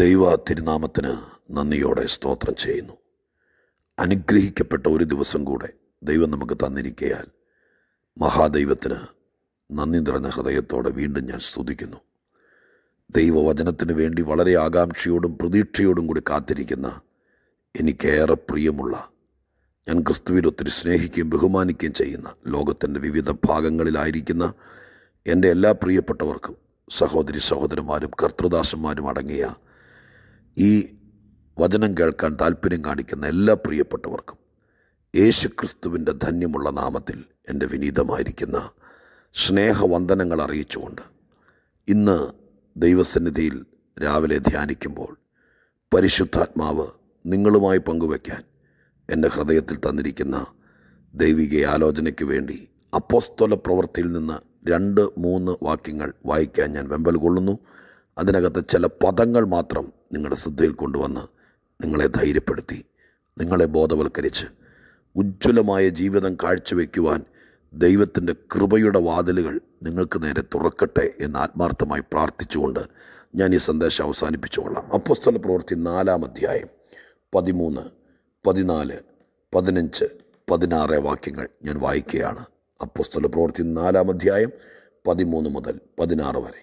ദൈവ തിരുനാമത്തിന് നന്ദിയോടെ സ്തോത്രം ചെയ്യുന്നു അനുഗ്രഹിക്കപ്പെട്ട ഒരു ദിവസം കൂടെ ദൈവം നമുക്ക് തന്നിരിക്കയാൽ മഹാദൈവത്തിന് നന്ദി നിറഞ്ഞ ഹൃദയത്തോടെ വീണ്ടും ഞാൻ സ്തുതിക്കുന്നു ദൈവവചനത്തിന് വേണ്ടി വളരെ ആകാംക്ഷയോടും പ്രതീക്ഷയോടും കൂടി കാത്തിരിക്കുന്ന എനിക്കേറെ പ്രിയമുള്ള ഞാൻ ക്രിസ്തുവിൽ ഒത്തിരി സ്നേഹിക്കുകയും ബഹുമാനിക്കുകയും ചെയ്യുന്ന ലോകത്തിൻ്റെ വിവിധ ഭാഗങ്ങളിലായിരിക്കുന്ന എൻ്റെ എല്ലാ പ്രിയപ്പെട്ടവർക്കും സഹോദരി സഹോദരന്മാരും കർത്തൃദാസന്മാരും അടങ്ങിയ ഈ വചനം കേൾക്കാൻ താല്പര്യം കാണിക്കുന്ന എല്ലാ പ്രിയപ്പെട്ടവർക്കും ക്രിസ്തുവിൻ്റെ ധന്യമുള്ള നാമത്തിൽ എൻ്റെ വിനീതമായിരിക്കുന്ന സ്നേഹവന്ദനങ്ങൾ അറിയിച്ചുകൊണ്ട് ഇന്ന് ദൈവസന്നിധിയിൽ രാവിലെ ധ്യാനിക്കുമ്പോൾ പരിശുദ്ധാത്മാവ് നിങ്ങളുമായി പങ്കുവയ്ക്കാൻ എൻ്റെ ഹൃദയത്തിൽ തന്നിരിക്കുന്ന ദൈവിക ആലോചനയ്ക്ക് വേണ്ടി അപ്പോസ്തോല പ്രവൃത്തിയിൽ നിന്ന് രണ്ട് മൂന്ന് വാക്യങ്ങൾ വായിക്കാൻ ഞാൻ വെമ്പൽ കൊള്ളുന്നു അതിനകത്ത് ചില പദങ്ങൾ മാത്രം നിങ്ങളുടെ ശ്രദ്ധയിൽ കൊണ്ടുവന്ന് നിങ്ങളെ ധൈര്യപ്പെടുത്തി നിങ്ങളെ ബോധവൽക്കരിച്ച് ഉജ്ജ്വലമായ ജീവിതം കാഴ്ചവെക്കുവാൻ ദൈവത്തിൻ്റെ കൃപയുടെ വാതിലുകൾ നിങ്ങൾക്ക് നേരെ തുറക്കട്ടെ എന്ന് ആത്മാർത്ഥമായി പ്രാർത്ഥിച്ചുകൊണ്ട് ഞാൻ ഈ സന്ദേശം അവസാനിപ്പിച്ചുകൊള്ളാം അപ്പസ്തല പ്രവൃത്തി നാലാം അധ്യായം പതിമൂന്ന് പതിനാല് പതിനഞ്ച് പതിനാറ് വാക്യങ്ങൾ ഞാൻ വായിക്കുകയാണ് അപ്പസ്തല പ്രവൃത്തി നാലാം അധ്യായം പതിമൂന്ന് മുതൽ പതിനാറ് വരെ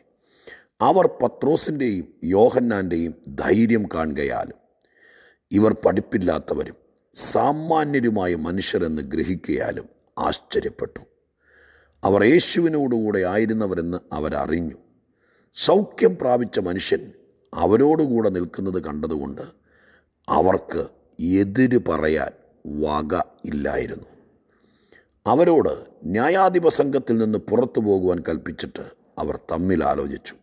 അവർ പത്രോസിൻ്റെയും യോഹന്നാൻ്റെയും ധൈര്യം കാണുകയാലും ഇവർ പഠിപ്പില്ലാത്തവരും സാമാന്യരുമായ മനുഷ്യരെന്ന് ഗ്രഹിക്കയാലും ആശ്ചര്യപ്പെട്ടു അവർ യേശുവിനോടുകൂടെ ആയിരുന്നവരെന്ന് അവരറിഞ്ഞു സൗഖ്യം പ്രാപിച്ച മനുഷ്യൻ അവരോടുകൂടെ നിൽക്കുന്നത് കണ്ടതുകൊണ്ട് അവർക്ക് എതിര് പറയാൻ വക ഇല്ലായിരുന്നു അവരോട് ന്യായാധിപ സംഘത്തിൽ നിന്ന് പുറത്തു പോകുവാൻ കൽപ്പിച്ചിട്ട് അവർ തമ്മിൽ ആലോചിച്ചു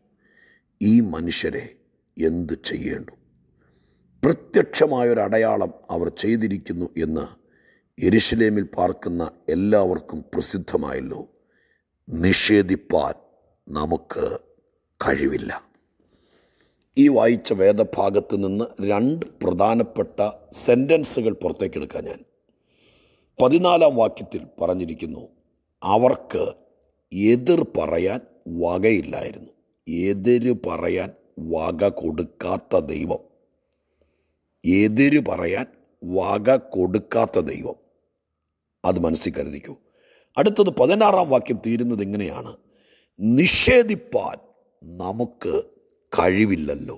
ഈ മനുഷ്യരെ എന്തു ചെയ്യേണ്ടു പ്രത്യക്ഷമായൊരടയാളം അവർ ചെയ്തിരിക്കുന്നു എന്ന് എരിശിലേമിൽ പാർക്കുന്ന എല്ലാവർക്കും പ്രസിദ്ധമായല്ലോ നിഷേധിപ്പാൻ നമുക്ക് കഴിവില്ല ഈ വായിച്ച വേദഭാഗത്ത് നിന്ന് രണ്ട് പ്രധാനപ്പെട്ട സെൻറ്റൻസുകൾ പുറത്തേക്കെടുക്കാം ഞാൻ പതിനാലാം വാക്യത്തിൽ പറഞ്ഞിരിക്കുന്നു അവർക്ക് എതിർ പറയാൻ വകയില്ലായിരുന്നു എതിര് പറയാൻ വക കൊടുക്കാത്ത ദൈവം എതിര് പറയാൻ വക കൊടുക്കാത്ത ദൈവം അത് മനസ്സിൽ കരുതിക്കൂ അടുത്തത് പതിനാറാം വാക്യം തീരുന്നത് എങ്ങനെയാണ് നിഷേധിപ്പാൻ നമുക്ക് കഴിവില്ലല്ലോ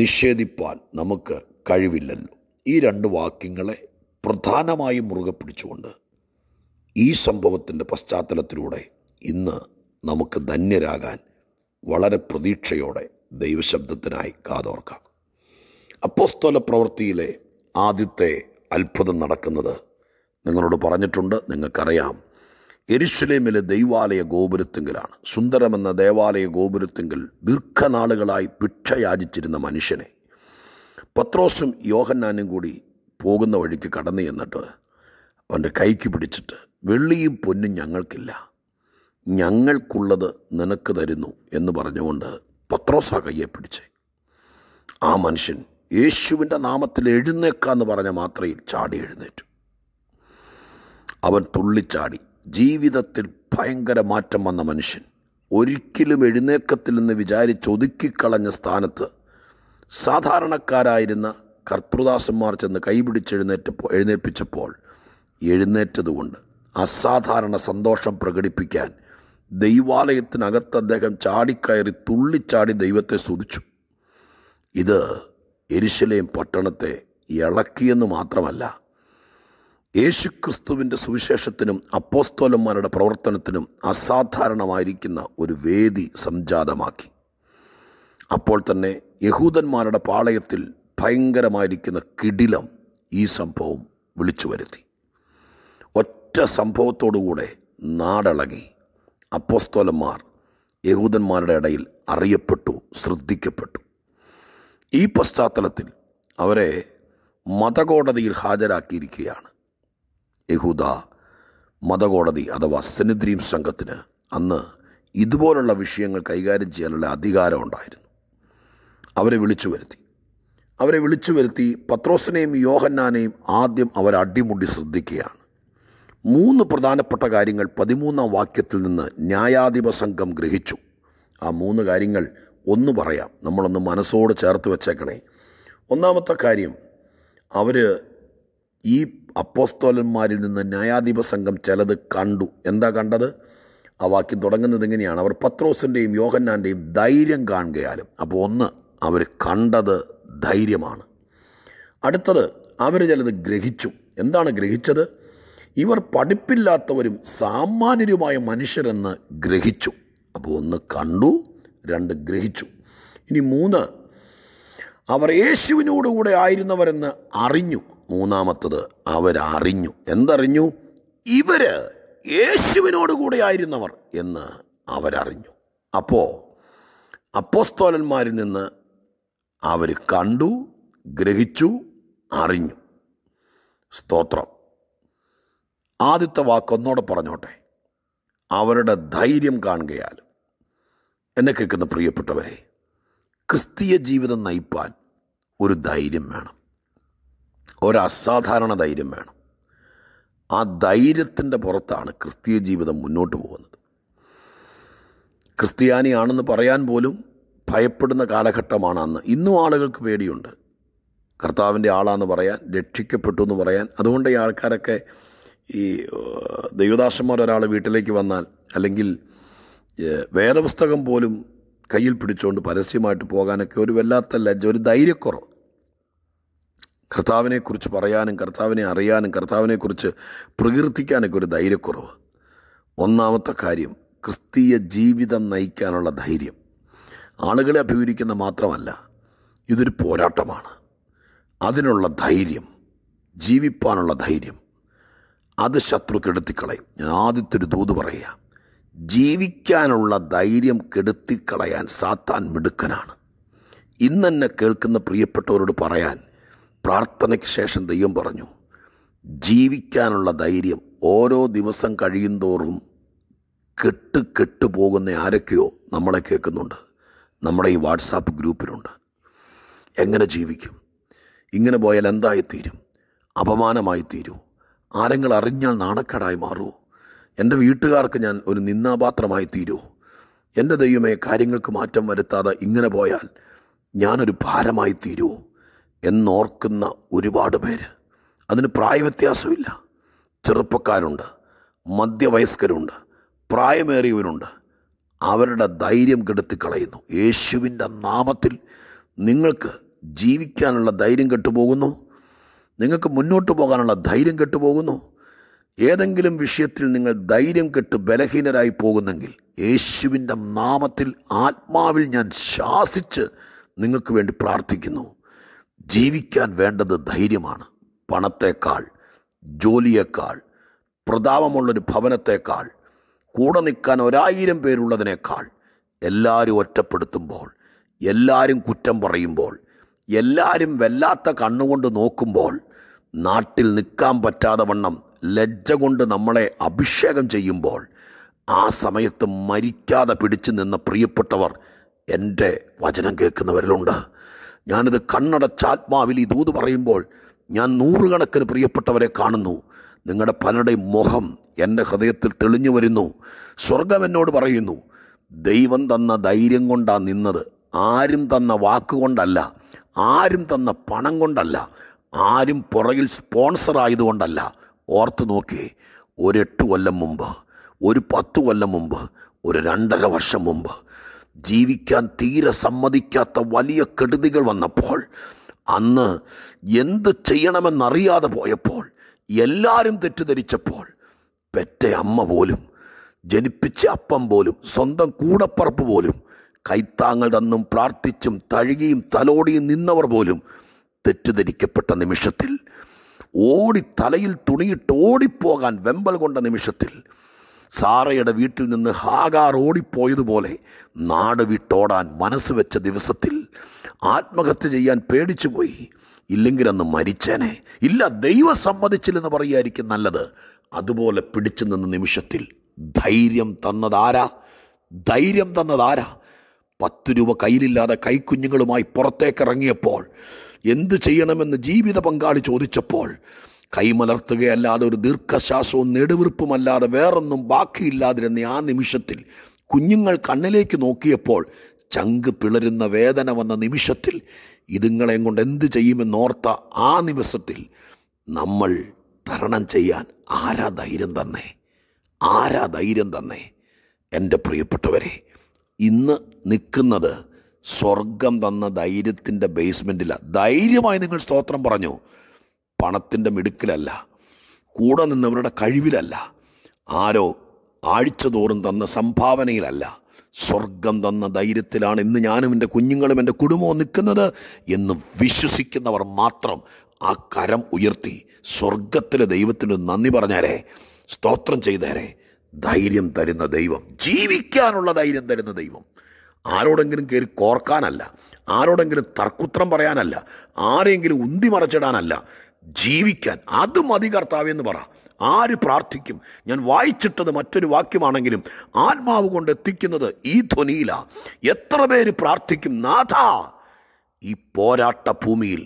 നിഷേധിപ്പാൻ നമുക്ക് കഴിവില്ലല്ലോ ഈ രണ്ട് വാക്യങ്ങളെ പ്രധാനമായും മുറുകെ പിടിച്ചുകൊണ്ട് ഈ സംഭവത്തിൻ്റെ പശ്ചാത്തലത്തിലൂടെ ഇന്ന് നമുക്ക് ധന്യരാകാൻ വളരെ പ്രതീക്ഷയോടെ ദൈവശബ്ദത്തിനായി കാതോർക്കാം അപ്പോസ്തോല പ്രവൃത്തിയിലെ ആദ്യത്തെ അത്ഭുതം നടക്കുന്നത് നിങ്ങളോട് പറഞ്ഞിട്ടുണ്ട് നിങ്ങൾക്കറിയാം എരിശ്വലേമിലെ ദൈവാലയ ഗോപുരത്തെങ്കിലാണ് സുന്ദരമെന്ന ദേവാലയ ഗോപുരത്തെങ്കിൽ ദീർഘനാളുകളായി ഭിക്ഷ യാചിച്ചിരുന്ന മനുഷ്യനെ പത്രോസും യോഹന്നാനും കൂടി പോകുന്ന വഴിക്ക് കടന്നു ചെന്നിട്ട് അവൻ്റെ കൈക്ക് പിടിച്ചിട്ട് വെള്ളിയും പൊന്നും ഞങ്ങൾക്കില്ല ഞങ്ങൾക്കുള്ളത് നിനക്ക് തരുന്നു എന്ന് പറഞ്ഞുകൊണ്ട് പത്രോസ കയ്യെ പിടിച്ച് ആ മനുഷ്യൻ യേശുവിൻ്റെ നാമത്തിൽ എഴുന്നേക്കാന്ന് പറഞ്ഞ മാത്രയിൽ ചാടി എഴുന്നേറ്റു അവൻ തുള്ളിച്ചാടി ജീവിതത്തിൽ ഭയങ്കര മാറ്റം വന്ന മനുഷ്യൻ ഒരിക്കലും എഴുന്നേക്കത്തില്ലെന്ന് വിചാരിച്ച് ഒതുക്കിക്കളഞ്ഞ സ്ഥാനത്ത് സാധാരണക്കാരായിരുന്ന കർത്തൃദാസന്മാർ ചെന്ന് കൈപിടിച്ചെഴുന്നേറ്റപ്പോൾ എഴുന്നേൽപ്പിച്ചപ്പോൾ എഴുന്നേറ്റതുകൊണ്ട് അസാധാരണ സന്തോഷം പ്രകടിപ്പിക്കാൻ ദൈവാലയത്തിനകത്ത് അദ്ദേഹം ചാടിക്കയറി തുള്ളിച്ചാടി ദൈവത്തെ സ്തുതിച്ചു ഇത് എരിശലേം പട്ടണത്തെ ഇളക്കിയെന്ന് മാത്രമല്ല യേശുക്രിസ്തുവിൻ്റെ സുവിശേഷത്തിനും അപ്പോസ്തോലന്മാരുടെ പ്രവർത്തനത്തിനും അസാധാരണമായിരിക്കുന്ന ഒരു വേദി സംജാതമാക്കി അപ്പോൾ തന്നെ യഹൂദന്മാരുടെ പാളയത്തിൽ ഭയങ്കരമായിരിക്കുന്ന കിടിലം ഈ സംഭവം വിളിച്ചു വരുത്തി ഒറ്റ സംഭവത്തോടുകൂടെ നാടളകി അപ്പോസ്തോലന്മാർ യഹൂദന്മാരുടെ ഇടയിൽ അറിയപ്പെട്ടു ശ്രദ്ധിക്കപ്പെട്ടു ഈ പശ്ചാത്തലത്തിൽ അവരെ മതകോടതിയിൽ ഹാജരാക്കിയിരിക്കുകയാണ് യഹൂദ മതകോടതി അഥവാ സെനിദ്രീം സംഘത്തിന് അന്ന് ഇതുപോലുള്ള വിഷയങ്ങൾ കൈകാര്യം ചെയ്യാനുള്ള അധികാരം ഉണ്ടായിരുന്നു അവരെ വിളിച്ചു വരുത്തി അവരെ വിളിച്ചു വരുത്തി പത്രോസിനെയും യോഹന്നാനെയും ആദ്യം അവർ അടിമുടി ശ്രദ്ധിക്കുകയാണ് മൂന്ന് പ്രധാനപ്പെട്ട കാര്യങ്ങൾ പതിമൂന്നാം വാക്യത്തിൽ നിന്ന് ന്യായാധിപ സംഘം ഗ്രഹിച്ചു ആ മൂന്ന് കാര്യങ്ങൾ ഒന്ന് പറയാം നമ്മളൊന്ന് മനസ്സോട് ചേർത്ത് വെച്ചേക്കണേ ഒന്നാമത്തെ കാര്യം അവർ ഈ അപ്പോസ്തോലന്മാരിൽ നിന്ന് ന്യായാധിപ സംഘം ചിലത് കണ്ടു എന്താ കണ്ടത് ആ വാക്യം തുടങ്ങുന്നത് എങ്ങനെയാണ് അവർ പത്രോസിൻ്റെയും യോഹന്നാൻ്റെയും ധൈര്യം കാണുകയാലും അപ്പോൾ ഒന്ന് അവർ കണ്ടത് ധൈര്യമാണ് അടുത്തത് അവർ ചിലത് ഗ്രഹിച്ചു എന്താണ് ഗ്രഹിച്ചത് ഇവർ പഠിപ്പില്ലാത്തവരും സാമാന്യരുമായ മനുഷ്യരെന്ന് ഗ്രഹിച്ചു അപ്പോൾ ഒന്ന് കണ്ടു രണ്ട് ഗ്രഹിച്ചു ഇനി മൂന്ന് അവർ യേശുവിനോടുകൂടെ ആയിരുന്നവരെന്ന് അറിഞ്ഞു മൂന്നാമത്തത് അവരറിഞ്ഞു എന്തറിഞ്ഞു ഇവർ യേശുവിനോടുകൂടെ ആയിരുന്നവർ എന്ന് അവരറിഞ്ഞു അപ്പോൾ അപ്പോസ്തോലന്മാരിൽ നിന്ന് അവർ കണ്ടു ഗ്രഹിച്ചു അറിഞ്ഞു സ്തോത്രം ആദ്യത്തെ വാക്കൊന്നോടെ പറഞ്ഞോട്ടെ അവരുടെ ധൈര്യം കാണുകയാലും എന്നെ കേൾക്കുന്ന പ്രിയപ്പെട്ടവരെ ക്രിസ്തീയ ജീവിതം നയിപ്പാൻ ഒരു ധൈര്യം വേണം ഒരു അസാധാരണ ധൈര്യം വേണം ആ ധൈര്യത്തിൻ്റെ പുറത്താണ് ക്രിസ്തീയ ജീവിതം മുന്നോട്ട് പോകുന്നത് ക്രിസ്ത്യാനിയാണെന്ന് പറയാൻ പോലും ഭയപ്പെടുന്ന കാലഘട്ടമാണ് അന്ന് ഇന്നും ആളുകൾക്ക് പേടിയുണ്ട് കർത്താവിൻ്റെ ആളാന്ന് പറയാൻ രക്ഷിക്കപ്പെട്ടു എന്ന് പറയാൻ അതുകൊണ്ട് ഈ ആൾക്കാരൊക്കെ ഈ ദൈവദാസന്മാർ ഒരാൾ വീട്ടിലേക്ക് വന്നാൽ അല്ലെങ്കിൽ വേദപുസ്തകം പോലും കയ്യിൽ പിടിച്ചുകൊണ്ട് പരസ്യമായിട്ട് പോകാനൊക്കെ ഒരു വല്ലാത്ത ലജ്ജ ഒരു ധൈര്യക്കുറവ് കർത്താവിനെക്കുറിച്ച് പറയാനും കർത്താവിനെ അറിയാനും കർത്താവിനെക്കുറിച്ച് പ്രകീർത്തിക്കാനൊക്കെ ഒരു ധൈര്യക്കുറവ് ഒന്നാമത്തെ കാര്യം ക്രിസ്തീയ ജീവിതം നയിക്കാനുള്ള ധൈര്യം ആളുകളെ അഭിമുഖിക്കുന്ന മാത്രമല്ല ഇതൊരു പോരാട്ടമാണ് അതിനുള്ള ധൈര്യം ജീവിപ്പാനുള്ള ധൈര്യം അത് ശത്രു കെടുത്തിക്കളയും ഞാൻ ആദ്യത്തെ ഒരു ദൂത് പറയുക ജീവിക്കാനുള്ള ധൈര്യം കെടുത്തിക്കളയാൻ സാത്താൻ മിടുക്കനാണ് ഇന്നെന്നെ കേൾക്കുന്ന പ്രിയപ്പെട്ടവരോട് പറയാൻ പ്രാർത്ഥനയ്ക്ക് ശേഷം ദൈവം പറഞ്ഞു ജീവിക്കാനുള്ള ധൈര്യം ഓരോ ദിവസം കഴിയുന്തോറും കെട്ട് കെട്ടുപോകുന്ന ആരൊക്കെയോ നമ്മളെ കേൾക്കുന്നുണ്ട് നമ്മുടെ ഈ വാട്സാപ്പ് ഗ്രൂപ്പിലുണ്ട് എങ്ങനെ ജീവിക്കും ഇങ്ങനെ പോയാൽ എന്തായിത്തീരും അപമാനമായിത്തീരും ആരെങ്കിലും അറിഞ്ഞാൽ നാണക്കേടായി മാറുമോ എൻ്റെ വീട്ടുകാർക്ക് ഞാൻ ഒരു നിന്നാപാത്രമായി തീരുമോ എൻ്റെ ദൈവമേ കാര്യങ്ങൾക്ക് മാറ്റം വരുത്താതെ ഇങ്ങനെ പോയാൽ ഞാനൊരു ഭാരമായി തീരുമോ എന്നോർക്കുന്ന ഒരുപാട് പേര് അതിന് പ്രായവ്യത്യാസമില്ല ചെറുപ്പക്കാരുണ്ട് മധ്യവയസ്കരുണ്ട് പ്രായമേറിയവരുണ്ട് അവരുടെ ധൈര്യം കെടുത്തി കളയുന്നു യേശുവിൻ്റെ നാമത്തിൽ നിങ്ങൾക്ക് ജീവിക്കാനുള്ള ധൈര്യം കെട്ടുപോകുന്നു നിങ്ങൾക്ക് മുന്നോട്ട് പോകാനുള്ള ധൈര്യം കെട്ടുപോകുന്നു ഏതെങ്കിലും വിഷയത്തിൽ നിങ്ങൾ ധൈര്യം കെട്ട് ബലഹീനരായി പോകുന്നെങ്കിൽ യേശുവിൻ്റെ നാമത്തിൽ ആത്മാവിൽ ഞാൻ ശാസിച്ച് നിങ്ങൾക്ക് വേണ്ടി പ്രാർത്ഥിക്കുന്നു ജീവിക്കാൻ വേണ്ടത് ധൈര്യമാണ് പണത്തേക്കാൾ ജോലിയേക്കാൾ പ്രതാപമുള്ളൊരു ഭവനത്തേക്കാൾ കൂടെ നിൽക്കാൻ ഒരായിരം പേരുള്ളതിനേക്കാൾ എല്ലാവരും ഒറ്റപ്പെടുത്തുമ്പോൾ എല്ലാവരും കുറ്റം പറയുമ്പോൾ എല്ലാവരും വല്ലാത്ത കണ്ണുകൊണ്ട് നോക്കുമ്പോൾ നാട്ടിൽ നിൽക്കാൻ പറ്റാതെ വണ്ണം ലജ്ജ കൊണ്ട് നമ്മളെ അഭിഷേകം ചെയ്യുമ്പോൾ ആ സമയത്ത് മരിക്കാതെ പിടിച്ചു നിന്ന പ്രിയപ്പെട്ടവർ എൻ്റെ വചനം കേൾക്കുന്നവരിലുണ്ട് ഞാനിത് കണ്ണടച്ചാത്മാവിൽ ഈ ദൂത് പറയുമ്പോൾ ഞാൻ നൂറുകണക്കിന് പ്രിയപ്പെട്ടവരെ കാണുന്നു നിങ്ങളുടെ പലരുടെയും മുഖം എൻ്റെ ഹൃദയത്തിൽ തെളിഞ്ഞു വരുന്നു സ്വർഗം എന്നോട് പറയുന്നു ദൈവം തന്ന ധൈര്യം കൊണ്ടാണ് നിന്നത് ആരും തന്ന വാക്കുകൊണ്ടല്ല ആരും തന്ന പണം കൊണ്ടല്ല ആരും പുറകിൽ സ്പോൺസർ ആയതുകൊണ്ടല്ല ഓർത്ത് നോക്കി ഒരു എട്ട് കൊല്ലം മുമ്പ് ഒരു പത്ത് കൊല്ലം മുമ്പ് ഒരു രണ്ടര വർഷം മുമ്പ് ജീവിക്കാൻ തീരെ സമ്മതിക്കാത്ത വലിയ കെടുതികൾ വന്നപ്പോൾ അന്ന് എന്ത് ചെയ്യണമെന്നറിയാതെ പോയപ്പോൾ എല്ലാവരും തെറ്റിദ്ധരിച്ചപ്പോൾ പെറ്റ അമ്മ പോലും ജനിപ്പിച്ച അപ്പം പോലും സ്വന്തം കൂടപ്പറപ്പ് പോലും കൈത്താങ്ങൾ തന്നും പ്രാർത്ഥിച്ചും തഴുകിയും തലോടിയും നിന്നവർ പോലും തെറ്റിദ്ധരിക്കപ്പെട്ട നിമിഷത്തിൽ ഓടി തലയിൽ തുണിയിട്ട് ഓടിപ്പോകാൻ വെമ്പൽ കൊണ്ട നിമിഷത്തിൽ സാറയുടെ വീട്ടിൽ നിന്ന് ഹാഗാർ ഓടിപ്പോയതുപോലെ നാട് വിട്ടോടാൻ മനസ്സ് വെച്ച ദിവസത്തിൽ ആത്മഹത്യ ചെയ്യാൻ പേടിച്ചു പോയി ഇല്ലെങ്കിൽ അന്ന് മരിച്ചേനെ ഇല്ല ദൈവം സമ്മതിച്ചില്ലെന്ന് പറയുമായിരിക്കും നല്ലത് അതുപോലെ പിടിച്ചു നിന്ന നിമിഷത്തിൽ ധൈര്യം തന്നതാരാ ധൈര്യം തന്നതാരാ പത്ത് രൂപ കയ്യിലില്ലാതെ കൈക്കുഞ്ഞുങ്ങളുമായി പുറത്തേക്കിറങ്ങിയപ്പോൾ എന്ത് ചെയ്യണമെന്ന് ജീവിത പങ്കാളി ചോദിച്ചപ്പോൾ കൈമലർത്തുകയല്ലാതെ ഒരു ദീർഘശ്വാസവും നെടുവീർപ്പുമല്ലാതെ വേറൊന്നും ബാക്കിയില്ലാതിരുന്ന ആ നിമിഷത്തിൽ കുഞ്ഞുങ്ങൾ കണ്ണിലേക്ക് നോക്കിയപ്പോൾ ചങ്ക് പിളരുന്ന വേദന വന്ന നിമിഷത്തിൽ ഇതുങ്ങളെയും കൊണ്ട് എന്ത് ചെയ്യുമെന്നോർത്ത ആ നിമിഷത്തിൽ നമ്മൾ തരണം ചെയ്യാൻ ആരാ ധൈര്യം തന്നെ ആരാ ധൈര്യം തന്നെ എൻ്റെ പ്രിയപ്പെട്ടവരെ ഇന്ന് നിൽക്കുന്നത് സ്വർഗം തന്ന ധൈര്യത്തിൻ്റെ ബേസ്മെൻറ്റിലാണ് ധൈര്യമായി നിങ്ങൾ സ്തോത്രം പറഞ്ഞു പണത്തിൻ്റെ മിടുക്കിലല്ല കൂടെ നിന്നവരുടെ കഴിവിലല്ല ആരോ ആഴ്ചതോറും തന്ന സംഭാവനയിലല്ല സ്വർഗം തന്ന ധൈര്യത്തിലാണ് ഇന്ന് ഞാനും എൻ്റെ കുഞ്ഞുങ്ങളും എൻ്റെ കുടുംബവും നിൽക്കുന്നത് എന്ന് വിശ്വസിക്കുന്നവർ മാത്രം ആ കരം ഉയർത്തി സ്വർഗത്തിലെ ദൈവത്തിന് നന്ദി പറഞ്ഞാരെ സ്തോത്രം ചെയ്തേരെ ധൈര്യം തരുന്ന ദൈവം ജീവിക്കാനുള്ള ധൈര്യം തരുന്ന ദൈവം ആരോടെങ്കിലും കയറി കോർക്കാനല്ല ആരോടെങ്കിലും തർക്കുത്രം പറയാനല്ല ആരെങ്കിലും ഉന്തി മറച്ചിടാനല്ല ജീവിക്കാൻ അത് മതി കർത്താവെന്ന് എന്ന് പറ ആര് പ്രാർത്ഥിക്കും ഞാൻ വായിച്ചിട്ടത് മറ്റൊരു വാക്യമാണെങ്കിലും ആത്മാവ് കൊണ്ട് എത്തിക്കുന്നത് ഈ ധ്വനിയിലാണ് എത്ര പേര് പ്രാർത്ഥിക്കും നാഥ ഈ പോരാട്ട ഭൂമിയിൽ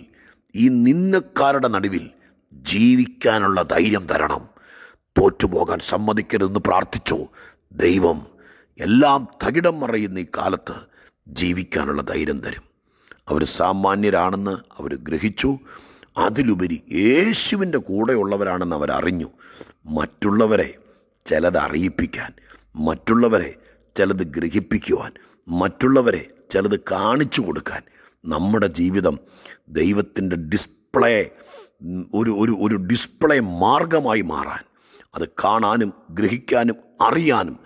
ഈ നിന്നക്കാരുടെ നടുവിൽ ജീവിക്കാനുള്ള ധൈര്യം തരണം തോറ്റുപോകാൻ സമ്മതിക്കരുതെന്ന് പ്രാർത്ഥിച്ചു ദൈവം എല്ലാം തകിടം മറയുന്ന ഈ കാലത്ത് ജീവിക്കാനുള്ള ധൈര്യം തരും അവർ സാമാന്യരാണെന്ന് അവർ ഗ്രഹിച്ചു അതിലുപരി യേശുവിൻ്റെ കൂടെയുള്ളവരാണെന്ന് അവരറിഞ്ഞു മറ്റുള്ളവരെ ചിലത് അറിയിപ്പിക്കാൻ മറ്റുള്ളവരെ ചിലത് ഗ്രഹിപ്പിക്കുവാൻ മറ്റുള്ളവരെ ചിലത് കാണിച്ചു കൊടുക്കാൻ നമ്മുടെ ജീവിതം ദൈവത്തിൻ്റെ ഡിസ്പ്ലേ ഒരു ഒരു ഒരു ഡിസ്പ്ലേ മാർഗമായി മാറാൻ അത് കാണാനും ഗ്രഹിക്കാനും അറിയാനും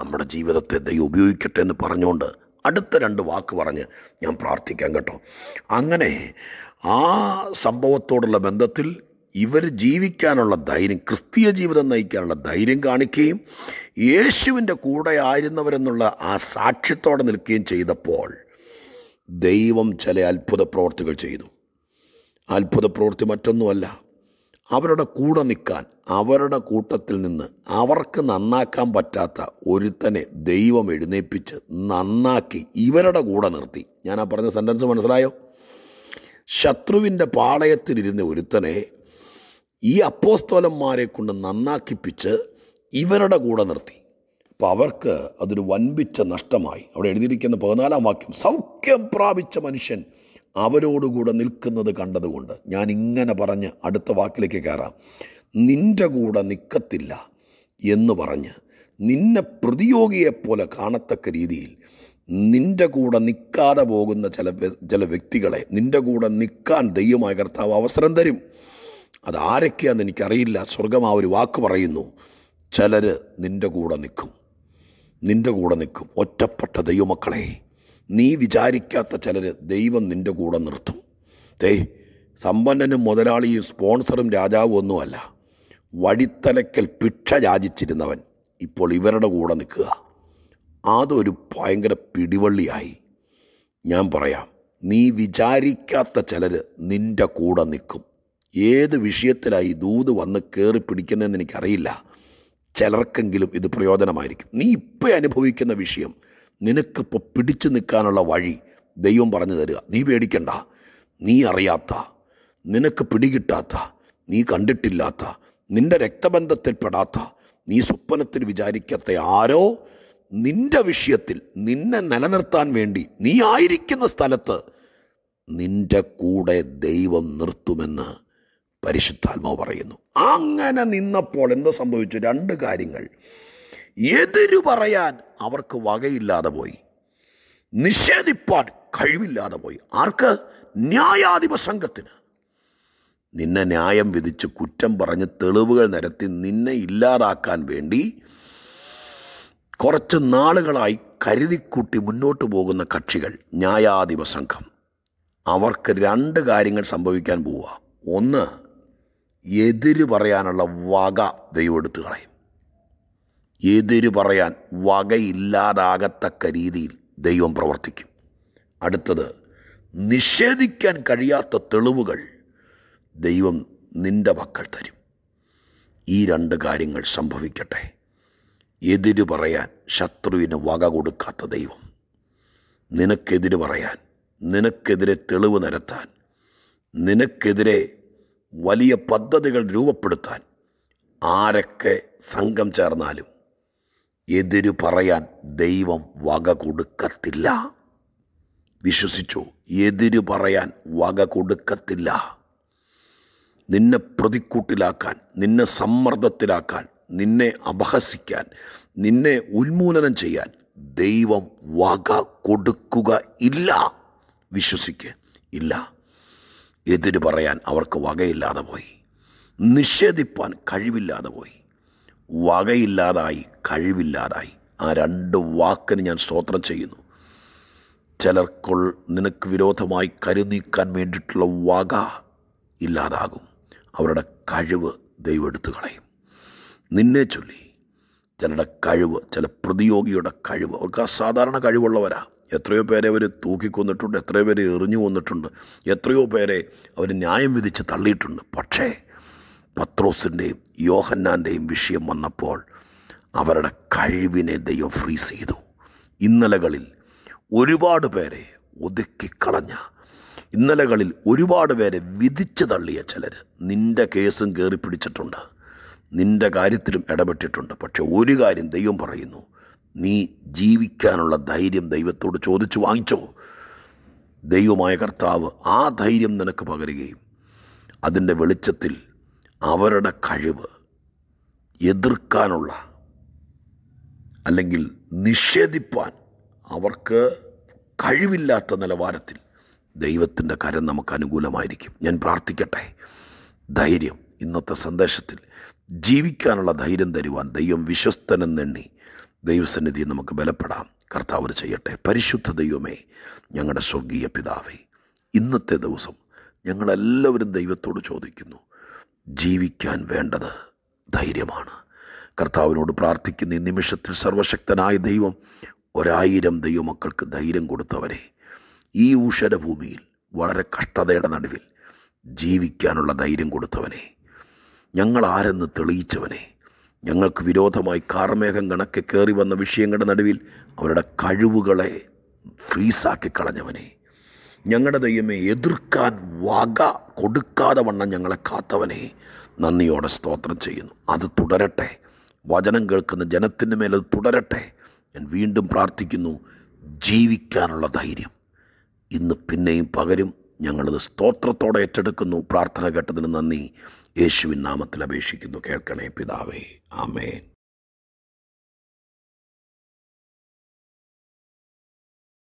നമ്മുടെ ജീവിതത്തെ ദൈവം ഉപയോഗിക്കട്ടെ എന്ന് പറഞ്ഞുകൊണ്ട് അടുത്ത രണ്ട് വാക്ക് പറഞ്ഞ് ഞാൻ പ്രാർത്ഥിക്കാം കേട്ടോ അങ്ങനെ ആ സംഭവത്തോടുള്ള ബന്ധത്തിൽ ഇവർ ജീവിക്കാനുള്ള ധൈര്യം ക്രിസ്തീയ ജീവിതം നയിക്കാനുള്ള ധൈര്യം കാണിക്കുകയും യേശുവിൻ്റെ കൂടെ ആയിരുന്നവരെന്നുള്ള ആ സാക്ഷ്യത്തോടെ നിൽക്കുകയും ചെയ്തപ്പോൾ ദൈവം ചില അത്ഭുത പ്രവർത്തികൾ ചെയ്തു അത്ഭുത പ്രവൃത്തി മറ്റൊന്നുമല്ല അവരുടെ കൂടെ നിൽക്കാൻ അവരുടെ കൂട്ടത്തിൽ നിന്ന് അവർക്ക് നന്നാക്കാൻ പറ്റാത്ത ഒരുത്തനെ ദൈവം എഴുന്നേപ്പിച്ച് നന്നാക്കി ഇവരുടെ കൂടെ നിർത്തി ഞാൻ ആ പറഞ്ഞ സെൻറ്റൻസ് മനസ്സിലായോ ശത്രുവിൻ്റെ പാളയത്തിലിരുന്ന ഒരുത്തനെ ഈ അപ്പോസ്തോലന്മാരെ കൊണ്ട് നന്നാക്കിപ്പിച്ച് ഇവരുടെ കൂടെ നിർത്തി അപ്പോൾ അവർക്ക് അതൊരു വൻപിച്ച നഷ്ടമായി അവിടെ എഴുതിയിരിക്കുന്ന പതിനാലാം വാക്യം സൗഖ്യം പ്രാപിച്ച മനുഷ്യൻ അവരോടുകൂടെ നിൽക്കുന്നത് കണ്ടതുകൊണ്ട് ഞാൻ ഇങ്ങനെ പറഞ്ഞ് അടുത്ത വാക്കിലേക്ക് കയറാം നിൻ്റെ കൂടെ നിൽക്കത്തില്ല എന്ന് പറഞ്ഞ് നിന്നെ പ്രതിയോഗിയെപ്പോലെ കാണത്തക്ക രീതിയിൽ നിൻ്റെ കൂടെ നിൽക്കാതെ പോകുന്ന ചില ചില വ്യക്തികളെ നിൻ്റെ കൂടെ നിൽക്കാൻ ദൈവമായ കർത്താവ് അവസരം തരും അതാരൊക്കെയാണെന്ന് എനിക്കറിയില്ല സ്വർഗം ആ ഒരു വാക്ക് പറയുന്നു ചിലർ നിൻ്റെ കൂടെ നിൽക്കും നിൻ്റെ കൂടെ നിൽക്കും ഒറ്റപ്പെട്ട ദൈവമക്കളെ നീ വിചാരിക്കാത്ത ചിലർ ദൈവം നിൻ്റെ കൂടെ നിർത്തും തേ സമ്പന്നനും മുതലാളിയും സ്പോൺസറും രാജാവും ഒന്നുമല്ല വഴിത്തലക്കൽ ഭിക്ഷ യാചിച്ചിരുന്നവൻ ഇപ്പോൾ ഇവരുടെ കൂടെ നിൽക്കുക അതൊരു ഭയങ്കര പിടിവള്ളിയായി ഞാൻ പറയാം നീ വിചാരിക്കാത്ത ചിലർ നിൻ്റെ കൂടെ നിൽക്കും ഏത് വിഷയത്തിലായി ദൂത് വന്ന് കയറി പിടിക്കുന്നതെന്ന് എനിക്കറിയില്ല ചിലർക്കെങ്കിലും ഇത് പ്രയോജനമായിരിക്കും നീ ഇപ്പോൾ അനുഭവിക്കുന്ന വിഷയം നിനക്കിപ്പോൾ പിടിച്ചു നിൽക്കാനുള്ള വഴി ദൈവം പറഞ്ഞു തരിക നീ പേടിക്കണ്ട നീ അറിയാത്ത നിനക്ക് പിടികിട്ടാത്ത നീ കണ്ടിട്ടില്ലാത്ത നിന്റെ രക്തബന്ധത്തിൽപ്പെടാത്ത നീ സ്വപ്നത്തിൽ വിചാരിക്കാത്ത ആരോ നിന്റെ വിഷയത്തിൽ നിന്നെ നിലനിർത്താൻ വേണ്ടി നീ ആയിരിക്കുന്ന സ്ഥലത്ത് നിന്റെ കൂടെ ദൈവം നിർത്തുമെന്ന് പരിശുദ്ധാത്മാവ് പറയുന്നു അങ്ങനെ നിന്നപ്പോൾ എന്ത് സംഭവിച്ചു രണ്ട് കാര്യങ്ങൾ എതിരു പറയാൻ അവർക്ക് വകയില്ലാതെ പോയി നിഷേധിപ്പാൻ കഴിവില്ലാതെ പോയി ആർക്ക് ന്യായാധിപ സംഘത്തിന് നിന്നെ ന്യായം വിധിച്ച് കുറ്റം പറഞ്ഞ് തെളിവുകൾ നിരത്തി നിന്നെ ഇല്ലാതാക്കാൻ വേണ്ടി കുറച്ച് നാളുകളായി കരുതിക്കൂട്ടി മുന്നോട്ട് പോകുന്ന കക്ഷികൾ ന്യായാധിപ സംഘം അവർക്ക് രണ്ട് കാര്യങ്ങൾ സംഭവിക്കാൻ പോവുക ഒന്ന് എതിര് പറയാനുള്ള വക ദൈവം എടുത്തു കളയും എതിര് പറയാൻ വകയില്ലാതാകത്തക്ക രീതിയിൽ ദൈവം പ്രവർത്തിക്കും അടുത്തത് നിഷേധിക്കാൻ കഴിയാത്ത തെളിവുകൾ ദൈവം നിന്റെ പക്കൽ തരും ഈ രണ്ട് കാര്യങ്ങൾ സംഭവിക്കട്ടെ എതിര് പറയാൻ ശത്രുവിന് വക കൊടുക്കാത്ത ദൈവം നിനക്കെതിര് പറയാൻ നിനക്കെതിരെ തെളിവ് നിരത്താൻ നിനക്കെതിരെ വലിയ പദ്ധതികൾ രൂപപ്പെടുത്താൻ ആരൊക്കെ സംഘം ചേർന്നാലും എതിരു പറയാൻ ദൈവം വക കൊടുക്കത്തില്ല വിശ്വസിച്ചു എതിരു പറയാൻ വക കൊടുക്കത്തില്ല നിന്നെ പ്രതിക്കൂട്ടിലാക്കാൻ നിന്നെ സമ്മർദ്ദത്തിലാക്കാൻ നിന്നെ അപഹസിക്കാൻ നിന്നെ ഉന്മൂലനം ചെയ്യാൻ ദൈവം വക കൊടുക്കുക ഇല്ല വിശ്വസിക്ക് ഇല്ല എതിര് പറയാൻ അവർക്ക് വകയില്ലാതെ പോയി നിഷേധിപ്പാൻ കഴിവില്ലാതെ പോയി വകയില്ലാതായി കഴിവില്ലാതായി ആ രണ്ട് വാക്കിന് ഞാൻ സ്തോത്രം ചെയ്യുന്നു ചിലർക്കുൾ നിനക്ക് വിരോധമായി കരുനീക്കാൻ വേണ്ടിയിട്ടുള്ള വക ഇല്ലാതാകും അവരുടെ കഴിവ് ദൈവം എടുത്തു കളയും നിന്നെ ചൊല്ലി ചിലരുടെ കഴിവ് ചില പ്രതിയോഗിയുടെ കഴിവ് അവർക്ക് അസാധാരണ കഴിവുള്ളവരാ എത്രയോ പേരെ അവർ തൂക്കിക്കൊന്നിട്ടുണ്ട് എത്രയോ പേരെ എറിഞ്ഞു കൊന്നിട്ടുണ്ട് എത്രയോ പേരെ അവർ ന്യായം വിധിച്ച് തള്ളിയിട്ടുണ്ട് പക്ഷേ പത്രോസിൻ്റെയും യോഹന്നാൻ്റെയും വിഷയം വന്നപ്പോൾ അവരുടെ കഴിവിനെ ദൈവം ഫ്രീസ് ചെയ്തു ഇന്നലകളിൽ ഒരുപാട് പേരെ ഒതുക്കിക്കളഞ്ഞ ഇന്നലകളിൽ ഒരുപാട് പേരെ വിധിച്ചു തള്ളിയ ചിലർ നിൻ്റെ കേസും കയറി പിടിച്ചിട്ടുണ്ട് നിൻ്റെ കാര്യത്തിലും ഇടപെട്ടിട്ടുണ്ട് പക്ഷെ ഒരു കാര്യം ദൈവം പറയുന്നു നീ ജീവിക്കാനുള്ള ധൈര്യം ദൈവത്തോട് ചോദിച്ചു വാങ്ങിച്ചോ ദൈവമായ കർത്താവ് ആ ധൈര്യം നിനക്ക് പകരുകയും അതിൻ്റെ വെളിച്ചത്തിൽ അവരുടെ കഴിവ് എതിർക്കാനുള്ള അല്ലെങ്കിൽ നിഷേധിപ്പാൻ അവർക്ക് കഴിവില്ലാത്ത നിലവാരത്തിൽ ദൈവത്തിൻ്റെ കരം നമുക്ക് അനുകൂലമായിരിക്കും ഞാൻ പ്രാർത്ഥിക്കട്ടെ ധൈര്യം ഇന്നത്തെ സന്ദേശത്തിൽ ജീവിക്കാനുള്ള ധൈര്യം തരുവാൻ ദൈവം വിശ്വസ്തനെന്നെണ്ണി ദൈവസന്നിധി നമുക്ക് ബലപ്പെടാം കർത്താവ് ചെയ്യട്ടെ പരിശുദ്ധ ദൈവമേ ഞങ്ങളുടെ സ്വർഗീയ പിതാവേ ഇന്നത്തെ ദിവസം ഞങ്ങളെല്ലാവരും ദൈവത്തോട് ചോദിക്കുന്നു ജീവിക്കാൻ വേണ്ടത് ധൈര്യമാണ് കർത്താവിനോട് പ്രാർത്ഥിക്കുന്ന ഈ നിമിഷത്തിൽ സർവശക്തനായ ദൈവം ഒരായിരം ദൈവമക്കൾക്ക് ധൈര്യം കൊടുത്തവരെ ഈ ഊഷരഭൂമിയിൽ വളരെ കഷ്ടതയുടെ നടുവിൽ ജീവിക്കാനുള്ള ധൈര്യം കൊടുത്തവനെ ഞങ്ങൾ ആരെന്ന് തെളിയിച്ചവനെ ഞങ്ങൾക്ക് വിരോധമായി കാർമേഘം കണക്കെ കയറി വന്ന വിഷയങ്ങളുടെ നടുവിൽ അവരുടെ കഴിവുകളെ ഫ്രീസാക്കി കളഞ്ഞവനെ ഞങ്ങളുടെ ദൈവമേ എതിർക്കാൻ വക കൊടുക്കാതെ വണ്ണം ഞങ്ങളെ കാത്തവനെ നന്ദിയോടെ സ്തോത്രം ചെയ്യുന്നു അത് തുടരട്ടെ വചനം കേൾക്കുന്ന ജനത്തിന് മേലത് അത് തുടരട്ടെ ഞാൻ വീണ്ടും പ്രാർത്ഥിക്കുന്നു ജീവിക്കാനുള്ള ധൈര്യം ഇന്ന് പിന്നെയും പകരും ഞങ്ങളത് സ്തോത്രത്തോടെ ഏറ്റെടുക്കുന്നു പ്രാർത്ഥന കേട്ടതിന് നന്ദി യേശുവിൻ നാമത്തിൽ അപേക്ഷിക്കുന്നു കേൾക്കണേ പിതാവേ ആമേൻ